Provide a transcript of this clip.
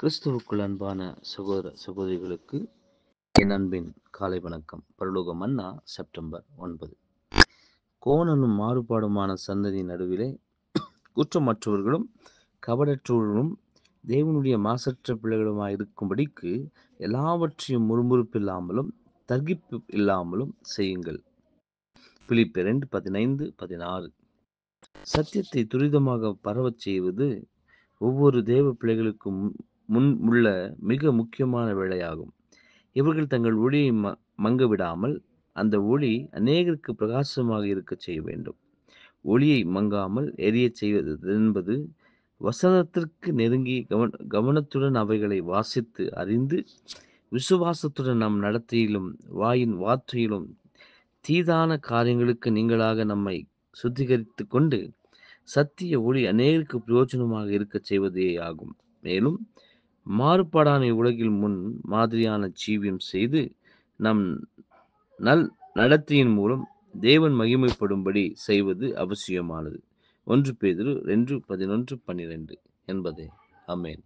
கிறிஸ்துவுக்குள் அன்பான சகோதர சகோதரிகளுக்கு என் அன்பின் காலை வணக்கம் பரலோக மன்னா செப்டம்பர் ஒன்பது கோணனும் மாறுபாடுமான சந்ததி நடுவிலே குற்றமற்றவர்களும் கபடற்றவர்களும் தேவனுடைய மாசற்ற பிள்ளைகளுமாக இருக்கும்படிக்கு எல்லாவற்றையும் முறுமுறுப்பு இல்லாமலும் தகிப்பு இல்லாமலும் செய்யுங்கள் பிலிப்பு ரெண்டு பதினைந்து பதினாறு சத்தியத்தை துரிதமாக பரவச் செய்வது ஒவ்வொரு தேவ பிள்ளைகளுக்கும் முன் உள்ள மிக முக்கியமான வேலையாகும் இவர்கள் தங்கள் ஒளியை ம மங்க விடாமல் அந்த ஒளி அநேகருக்கு பிரகாசமாக இருக்க செய்ய வேண்டும் ஒளியை மங்காமல் எரிய செய்வது என்பது வசனத்திற்கு நெருங்கி கவன கவனத்துடன் அவைகளை வாசித்து அறிந்து விசுவாசத்துடன் நம் நடத்தியிலும் வாயின் வார்த்தையிலும் தீதான காரியங்களுக்கு நீங்களாக நம்மை சுத்திகரித்து கொண்டு சத்திய ஒளி அநேகருக்கு பிரயோஜனமாக இருக்கச் செய்வதே ஆகும் மேலும் மாறுபாடான உலகில் முன் மாதிரியான ஜீவியம் செய்து நம் நல் நடத்தியின் மூலம் தேவன் மகிமைப்படும்படி செய்வது அவசியமானது ஒன்று பேதிரு ரெண்டு பதினொன்று பன்னிரெண்டு என்பதே அமேன்